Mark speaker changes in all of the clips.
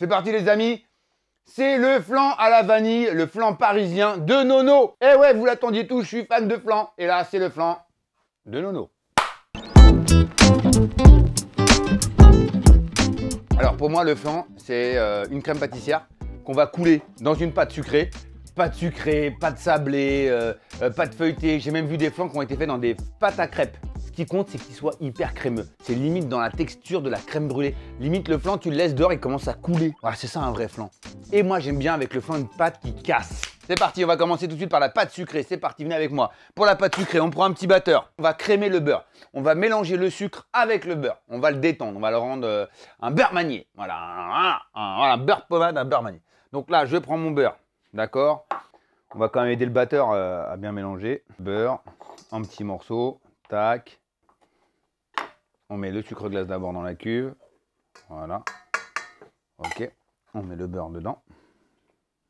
Speaker 1: C'est parti les amis c'est le flan à la vanille, le flan parisien de Nono. Eh ouais, vous l'attendiez tous, je suis fan de flan. Et là, c'est le flan de Nono. Alors pour moi, le flan, c'est euh, une crème pâtissière qu'on va couler dans une pâte sucrée. Pâte sucrée, pâte sablée, euh, euh, pâte feuilletée. J'ai même vu des flans qui ont été faits dans des pâtes à crêpes qui compte, c'est qu'il soit hyper crémeux. C'est limite dans la texture de la crème brûlée. Limite, le flan, tu le laisses dehors, il commence à couler. Voilà, c'est ça un vrai flan. Et moi, j'aime bien avec le flan une pâte qui casse. C'est parti, on va commencer tout de suite par la pâte sucrée. C'est parti, venez avec moi. Pour la pâte sucrée, on prend un petit batteur. On va crémer le beurre. On va mélanger le sucre avec le beurre. On va le détendre. On va le rendre euh, un beurre manié. Voilà, un, beurre pommade, un beurre manié. Donc là, je prends mon beurre. D'accord On va quand même aider le batteur euh, à bien mélanger. Beurre, un petit morceau. Tac. On met le sucre glace d'abord dans la cuve. Voilà. Ok. On met le beurre dedans.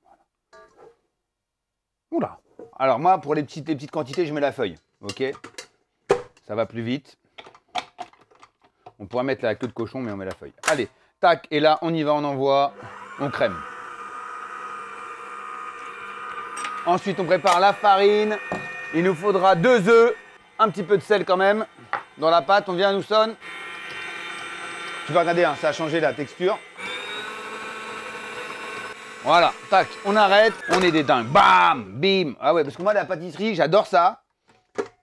Speaker 1: Voilà. Oula. Alors moi, pour les petites, petites quantités, je mets la feuille. Ok. Ça va plus vite. On pourrait mettre la queue de cochon, mais on met la feuille. Allez, tac, et là, on y va, on envoie, on crème. Ensuite, on prépare la farine. Il nous faudra deux œufs, un petit peu de sel quand même dans la pâte, on vient à nous sonne. Tu vas regarder, hein, ça a changé la texture. Voilà, tac, on arrête, on est des dingues. Bam, bim. Ah ouais, parce que moi, la pâtisserie, j'adore ça.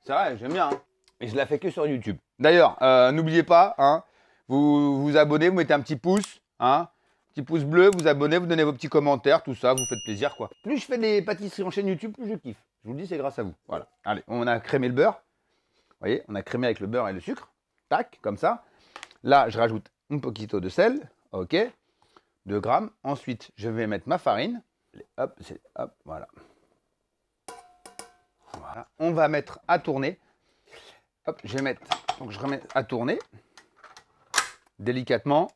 Speaker 1: C'est vrai, j'aime bien. Hein. Et je la fais que sur YouTube. D'ailleurs, euh, n'oubliez pas, hein, vous vous abonnez, vous mettez un petit pouce, hein, petit pouce bleu, vous abonnez, vous donnez vos petits commentaires, tout ça, vous faites plaisir, quoi. Plus je fais des pâtisseries en chaîne YouTube, plus je kiffe. Je vous le dis, c'est grâce à vous. Voilà. Allez, on a crémé le beurre. Vous voyez, on a crémé avec le beurre et le sucre. Tac, comme ça. Là, je rajoute un poquito de sel. OK. 2 grammes. Ensuite, je vais mettre ma farine. Hop, hop, voilà. Voilà. On va mettre à tourner. Hop, je vais mettre, donc je remets à tourner. Délicatement.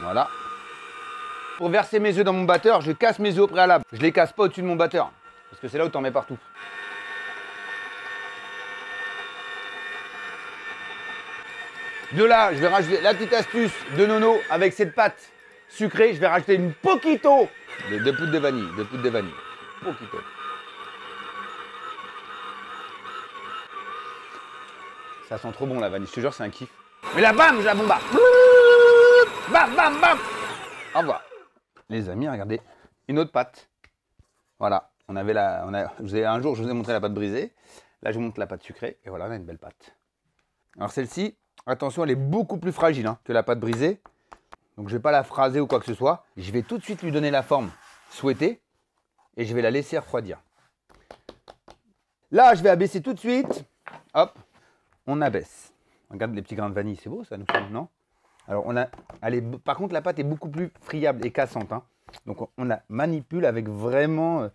Speaker 1: Voilà. Pour verser mes œufs dans mon batteur, je casse mes œufs au préalable. Je les casse pas au-dessus de mon batteur. Parce que c'est là où tu en mets partout. De là, je vais rajouter la petite astuce de Nono avec cette pâte sucrée. Je vais rajouter une poquito de, poudre de vanille. De poudre de vanille. Poquito. Ça sent trop bon la vanille, je te jure, c'est un kiff. Mais là, bam, je la bombarde. Bam, bam, bam. Au revoir. Les amis, regardez, une autre pâte. Voilà, on avait la. On a, un jour, je vous ai montré la pâte brisée. Là, je vous montre la pâte sucrée. Et voilà, on a une belle pâte. Alors, celle-ci, Attention, elle est beaucoup plus fragile que la pâte brisée. Donc je ne vais pas la phraser ou quoi que ce soit. Je vais tout de suite lui donner la forme souhaitée et je vais la laisser refroidir. Là, je vais abaisser tout de suite. Hop, on abaisse. Regarde les petits grains de vanille, c'est beau ça nous non Alors on a, elle par contre la pâte est beaucoup plus friable et cassante. Hein. Donc on, la manipule avec vraiment, euh,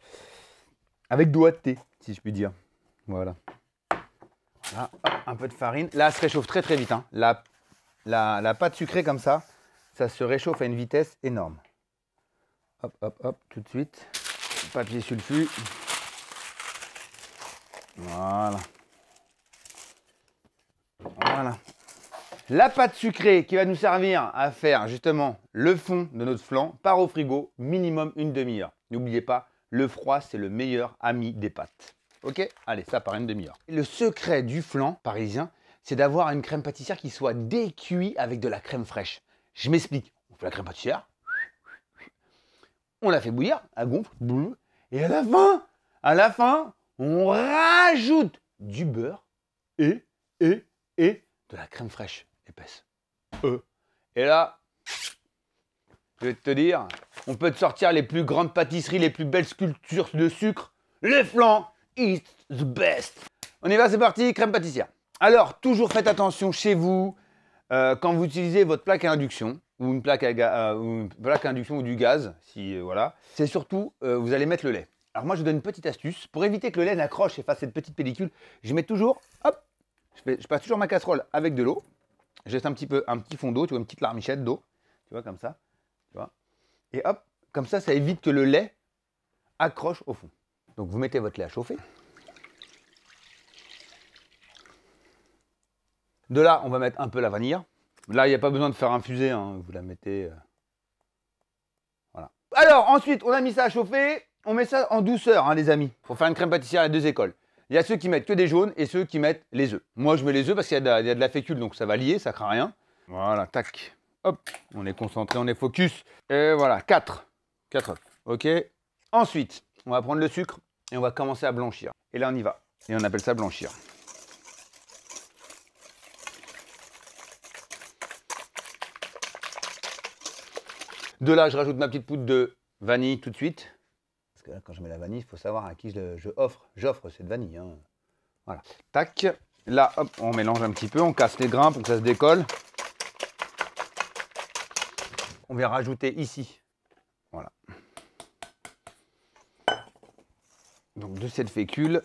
Speaker 1: avec doigté, si je puis dire. Voilà. hop un peu de farine. Là, ça se réchauffe très très vite. Hein. La, la, pâte sucrée comme ça, ça se réchauffe à une vitesse énorme. Hop, hop, hop, tout de suite. Papier sulfu. Voilà. Voilà. La pâte sucrée qui va nous servir à faire justement le fond de notre flan part au frigo minimum une demi-heure. N'oubliez pas, le froid, c'est le meilleur ami des pâtes. Ok Allez, ça paraît une demi-heure. Le secret du flan parisien, c'est d'avoir une crème pâtissière qui soit décuit avec de la crème fraîche. Je m'explique. On fait la crème pâtissière, on la fait bouillir, elle gonfle, et à la fin, à la fin, on rajoute du beurre et, et, et de la crème fraîche épaisse. E. Et là, je vais te dire, on peut te sortir les plus grandes pâtisseries, les plus belles sculptures de sucre, les flancs it's the best. On y va, c'est parti, crème pâtissière. Alors, toujours faites attention chez vous euh, quand vous utilisez votre plaque à induction ou une plaque à, euh, une plaque induction ou du gaz, si euh, voilà. C'est surtout, vous allez mettre le lait. Alors moi, je vous donne une petite astuce pour éviter que le lait n'accroche et fasse cette petite pellicule. Je mets toujours, hop, je, passe toujours ma casserole avec de l'eau. Je laisse un petit peu, un petit fond d'eau, tu vois, une petite larmichette d'eau, tu vois, comme ça, tu Et hop, comme ça, ça évite que le lait accroche au fond. Donc vous mettez votre lait à chauffer. De là, on va mettre un peu la vanille. Là, il n'y a pas besoin de faire infuser, hein. vous la mettez... Euh, voilà. Alors, ensuite, on a mis ça à chauffer. On met ça en douceur, hein, les amis, pour faire une crème pâtissière à deux écoles. Il y a ceux qui mettent que des jaunes et ceux qui mettent les œufs. Moi, je mets les œufs parce qu'il y, a de la fécule, donc ça va lier, ça craint rien. Voilà, tac. Hop, on est concentré, on est focus. Et voilà, 4. 4 ok Ensuite, on va prendre le sucre et on va commencer à blanchir. Et là, on y va. Et on appelle ça blanchir. De là, je rajoute ma petite poudre de vanille tout de suite. Parce que là, quand je mets la vanille, il faut savoir à qui je, offre. J'offre cette vanille. Hein. Voilà. Tac. Là, on mélange un petit peu. On casse les grains pour que ça se décolle. On vient rajouter ici. Voilà. donc de cette fécule.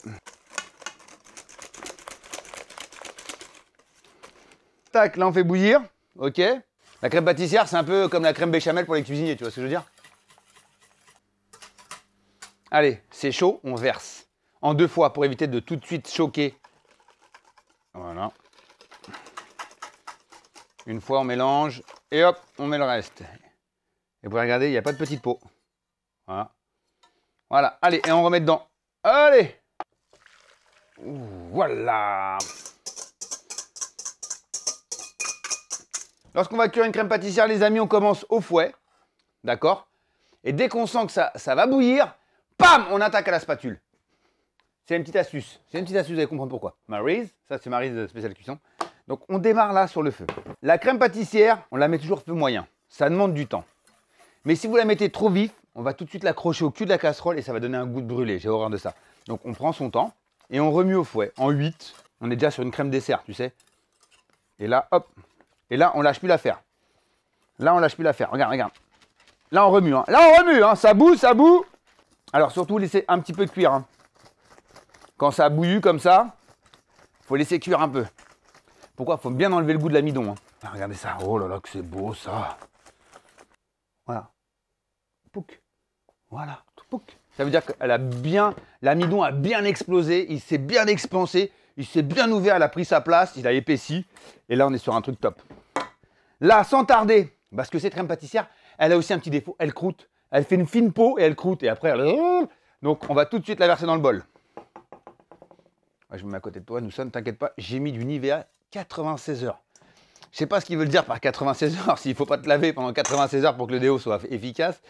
Speaker 1: Tac, là on fait bouillir, ok. La crème pâtissière, c'est un peu comme la crème béchamel pour les cuisiniers, tu vois ce que je veux dire Allez, c'est chaud, on verse. En deux fois pour éviter de tout de suite choquer. Voilà. Une fois, on mélange et hop, on met le reste. Et vous pouvez regarder, il n'y a pas de petite peau. Voilà. Voilà, allez, et on remet dedans. Allez Voilà Lorsqu'on va cuire une crème pâtissière, les amis, on commence au fouet. D'accord Et dès qu'on sent que ça, ça va bouillir, pam On attaque à la spatule. C'est une petite astuce. C'est une petite astuce, vous allez comprendre pourquoi. marise ça c'est Maryse spécial cuisson. Donc on démarre là sur le feu. La crème pâtissière, on la met toujours feu moyen. Ça demande du temps. Mais si vous la mettez trop vif, on va tout de suite l'accrocher au cul de la casserole et ça va donner un goût de brûlé. J'ai horreur de ça. Donc on prend son temps et on remue au fouet. En 8, on est déjà sur une crème dessert, tu sais. Et là, hop. Et là, on lâche plus l'affaire. Là, on lâche plus l'affaire. Regarde, regarde. Là, on remue. Hein. Là, on remue. Hein. Ça boue, ça boue. Alors surtout, laisser un petit peu cuire. Hein. Quand ça a bouillu comme ça, faut laisser cuire un peu. Pourquoi Faut bien enlever le goût de l'amidon. Ah, regardez ça. Oh là là, que c'est beau ça. Voilà. Pouc. Voilà. Ça veut dire qu'elle a bien, l'amidon a bien explosé, il s'est bien expansé, il s'est bien ouvert, elle a pris sa place, il a épaissi. Et là, on est sur un truc top. Là, sans tarder, parce que cette crème pâtissière, elle a aussi un petit défaut, elle croûte. Elle fait une fine peau et elle croûte. Et après, elle... Euh, donc, on va tout de suite la verser dans le bol. Je me mets à côté de toi, nous sommes, t'inquiète pas, j'ai mis du Nivea 96 heures. Je sais pas ce qu'il veut dire par 96 heures, s'il faut pas te laver pendant 96 heures pour que le déo soit efficace.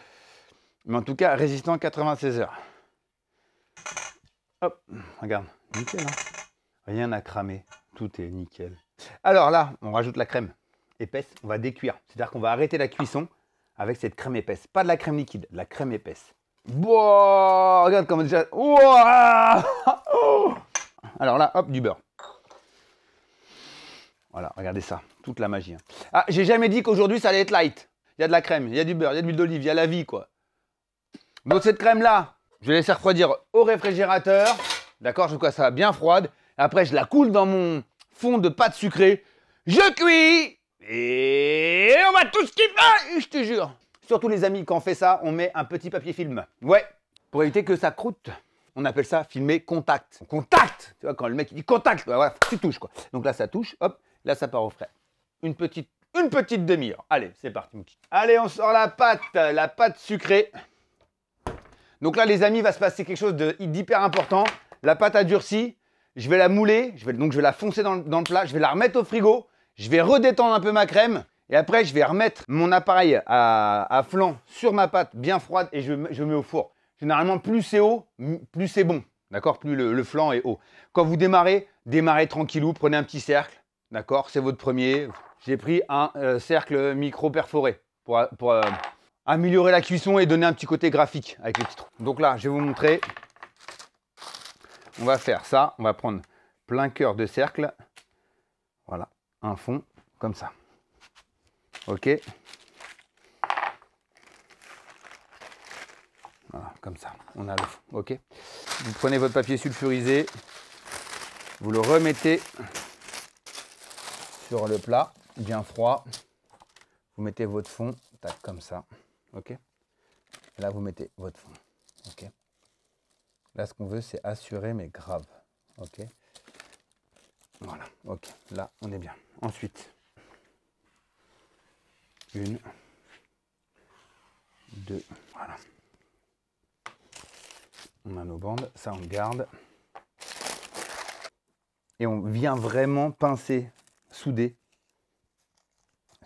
Speaker 1: Mais en tout cas, résistant 96 heures. Hop, regarde, nickel. Hein Rien à cramer, tout est nickel. Alors là, on rajoute la crème épaisse, on va décuire. C'est-à-dire qu'on va arrêter la cuisson avec cette crème épaisse. Pas de la crème liquide, la crème épaisse. Boah regarde comment déjà... Alors là, hop, du beurre. Voilà, regardez ça, toute la magie. Hein. Ah, j'ai jamais dit qu'aujourd'hui ça allait être light. Il y a de la crème, il y a du beurre, il y a de l'huile d'olive, il y a la vie, quoi. Donc cette crème-là, je vais laisser refroidir au réfrigérateur. D'accord Je vois ça va bien froide. Après, je la coule dans mon fond de pâte sucrée. Je cuis Et on va tout ce qu'il va je te jure Surtout les amis, quand on fait ça, on met un petit papier film. Ouais, pour éviter que ça croûte. On appelle ça filmer contact. Contact Tu vois, quand le mec il dit contact, tu touches quoi. Donc là, ça touche, hop, là, ça part au frais. Une petite, une petite demi-heure. Allez, c'est parti, Allez, on sort la pâte, la pâte sucrée. Donc là, les amis, va se passer quelque chose d'hyper important. La pâte a durci. Je vais la mouler. Je vais, donc, je vais la foncer dans le, plat. Je vais la remettre au frigo. Je vais redétendre un peu ma crème. Et après, je vais remettre mon appareil à, flanc sur ma pâte bien froide et je, mets au four. Généralement, plus c'est haut, plus c'est bon. D'accord Plus le, flanc est haut. Quand vous démarrez, démarrez tranquillou, prenez un petit cercle. D'accord C'est votre premier. J'ai pris un euh, cercle micro perforé pour, euh, améliorer la cuisson et donner un petit côté graphique avec les petits trous. Donc là, je vais vous montrer. On va faire ça. On va prendre plein cœur de cercle. Voilà, un fond comme ça. Ok. Voilà, comme ça. On a le fond. Ok. Vous prenez votre papier sulfurisé. Vous le remettez sur le plat, bien froid. Vous mettez votre fond, tac, comme ça ok Là, vous mettez votre fond, ok Là, ce qu'on veut, c'est assurer, mais grave, ok Voilà, ok, là, on est bien. Ensuite, une, deux, voilà. On a nos bandes, ça on garde. Et on vient vraiment pincer, souder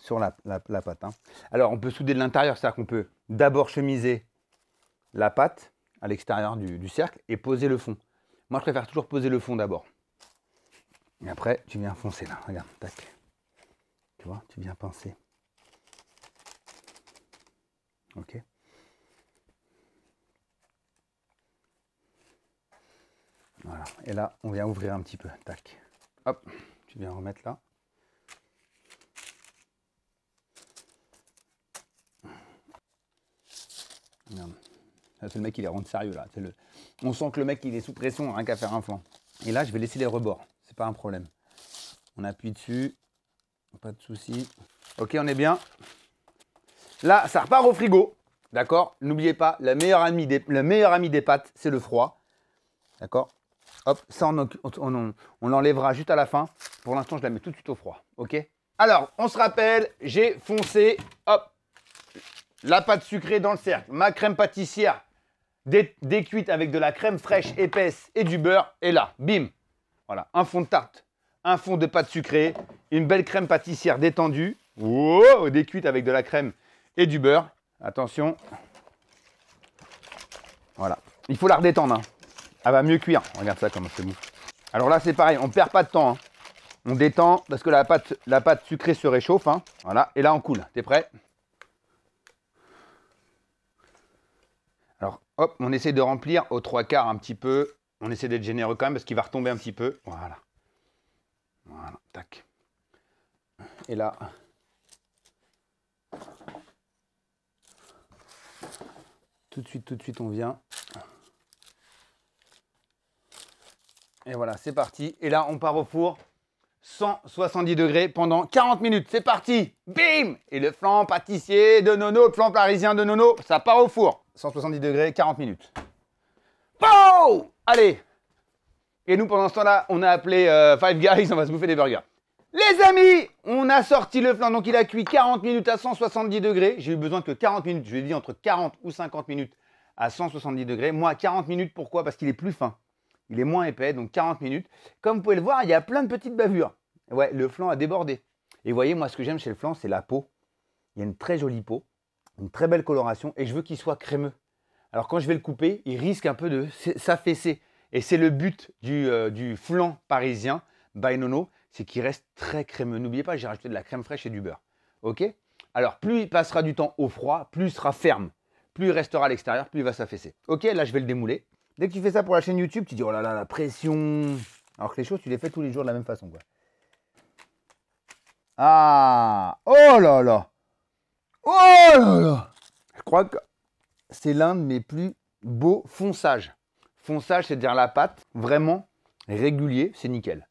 Speaker 1: sur la, la, pâte. Hein. Alors, on peut souder de l'intérieur, c'est-à-dire qu'on peut d'abord chemiser la pâte à l'extérieur du, du, cercle et poser le fond. Moi, je préfère toujours poser le fond d'abord. Et après, tu viens foncer là, regarde, tac. Tu vois, tu viens pincer. Ok. Voilà, et là, on vient ouvrir un petit peu, tac. Hop, tu viens remettre là. c'est le mec, il est rentre sérieux là. On sent que le mec, il est sous pression, rien qu'à faire un fond. Et là, je vais laisser les rebords. C'est pas un problème. On appuie dessus. Pas de souci. Ok, on est bien. Là, ça repart au frigo. D'accord N'oubliez pas, la meilleure amie des, le meilleur ami des pâtes, c'est le froid. D'accord Hop, ça, on, on l'enlèvera juste à la fin. Pour l'instant, je la mets tout de suite au froid. Ok Alors, on se rappelle, j'ai foncé. Hop la pâte sucrée dans le cercle, ma crème pâtissière cuites avec de la crème fraîche, épaisse et du beurre. Et là, bim, voilà, un fond de tarte, un fond de pâte sucrée, une belle crème pâtissière détendue, wow, décuite avec de la crème et du beurre. Attention, voilà, il faut la redétendre. Hein. Elle va mieux cuire. Regarde ça comment c'est mou. Alors là, c'est pareil, on perd pas de temps. Hein. On détend parce que la pâte, la pâte sucrée se réchauffe. Hein. Voilà, et là, on coule. T'es prêt Alors, hop, on essaie de remplir aux trois quarts un petit peu. On essaie d'être généreux quand même parce qu'il va retomber un petit peu. Voilà. Voilà, tac. Et là. Tout de suite, tout de suite, on vient. Et voilà, c'est parti. Et là, on part au four. 170 degrés pendant 40 minutes. C'est parti Bim Et le flan pâtissier de Nono, le flan parisien de Nono, ça part au four. 170 degrés, 40 minutes. Pow Allez Et nous, pendant ce temps-là, on a appelé euh, Five Guys, on va se bouffer des burgers. Les amis, on a sorti le flan, donc il a cuit 40 minutes à 170 degrés. J'ai eu besoin que 40 minutes, je lui dit entre 40 ou 50 minutes à 170 degrés. Moi, 40 minutes, pourquoi Parce qu'il est plus fin. Il est moins épais, donc 40 minutes. Comme vous pouvez le voir, il y a plein de petites bavures. Ouais, le flan a débordé. Et voyez, moi, ce que j'aime chez le flan, c'est la peau. Il y a une très jolie peau une très belle coloration et je veux qu'il soit crémeux. Alors quand je vais le couper, il risque un peu de s'affaisser. Et c'est le but du, euh, flan parisien by Nono, c'est qu'il reste très crémeux. N'oubliez pas, j'ai rajouté de la crème fraîche et du beurre. Ok Alors plus il passera du temps au froid, plus il sera ferme. Plus il restera à l'extérieur, plus il va s'affaisser. Ok, là je vais le démouler. Dès que tu fais ça pour la chaîne YouTube, tu dis oh là là, la pression. Alors que les choses, tu les fais tous les jours de la même façon. Quoi. Ah Oh là là Oh là là Je crois que c'est l'un de mes plus beaux fonçages. Fonçage, c'est-à-dire la pâte, vraiment régulier, c'est nickel.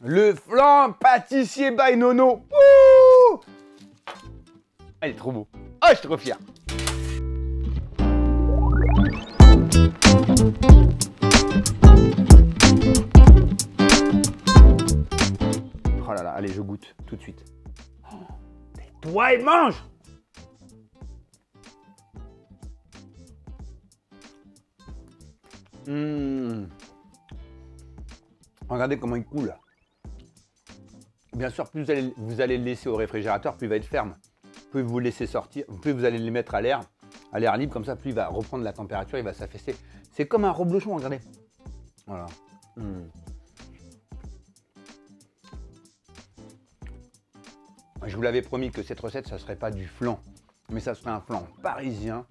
Speaker 1: Le flan pâtissier by Nono Ouh Elle ah, est trop beau. Oh, je suis trop fier Oh là là, allez, je goûte tout de suite. Oh, toi, mange Mmh. Regardez comment il coule. Bien sûr, plus vous allez, le laisser au réfrigérateur, plus il va être ferme. Plus vous le laissez sortir, plus vous allez le mettre à l'air, à l'air libre, comme ça, plus il va reprendre la température, il va s'affaisser. C'est comme un reblochon, regardez. Voilà. Mmh. Je vous l'avais promis que cette recette, ça ne serait pas du flan, mais ça serait un flan parisien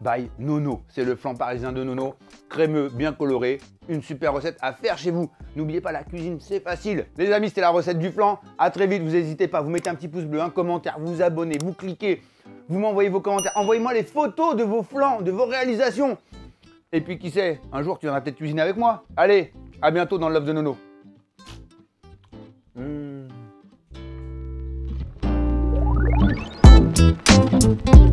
Speaker 1: by Nono. C'est le flan parisien de Nono, crémeux, bien coloré, une super recette à faire chez vous. N'oubliez pas, la cuisine, c'est facile. Les amis, c'était la recette du flan. À très vite, vous n'hésitez pas, vous mettez un petit pouce bleu, un commentaire, vous abonnez, vous cliquez, vous m'envoyez vos commentaires. Envoyez-moi les photos de vos flans, de vos réalisations. Et puis qui sait, un jour tu viendras peut-être cuisiner avec moi. Allez, à bientôt dans le Love de Nono. Hmm.